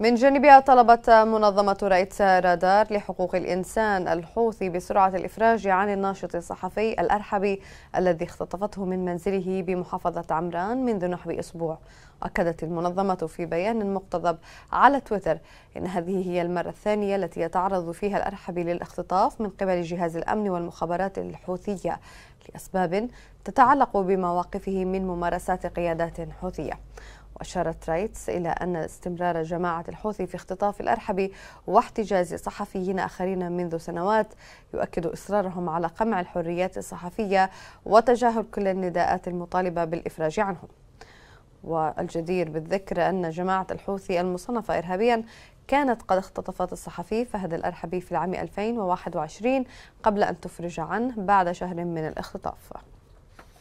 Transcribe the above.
من جانبها طلبت منظمة رايتس رادار لحقوق الإنسان الحوثي بسرعة الإفراج عن الناشط الصحفي الأرحبي الذي اختطفته من منزله بمحافظة عمران منذ نحو أسبوع أكدت المنظمة في بيان مقتضب على تويتر إن هذه هي المرة الثانية التي يتعرض فيها الأرحبي للاختطاف من قبل جهاز الأمن والمخابرات الحوثية لأسباب تتعلق بمواقفه من ممارسات قيادات حوثية وأشارت رايتس إلى أن استمرار جماعة الحوثي في اختطاف الأرحب واحتجاز صحفيين آخرين منذ سنوات يؤكد إصرارهم على قمع الحريات الصحفية وتجاهل كل النداءات المطالبة بالإفراج عنهم والجدير بالذكر أن جماعة الحوثي المصنفة إرهابيا كانت قد اختطفت الصحفي فهد الأرحبي في العام 2021 قبل أن تفرج عنه بعد شهر من الاختطاف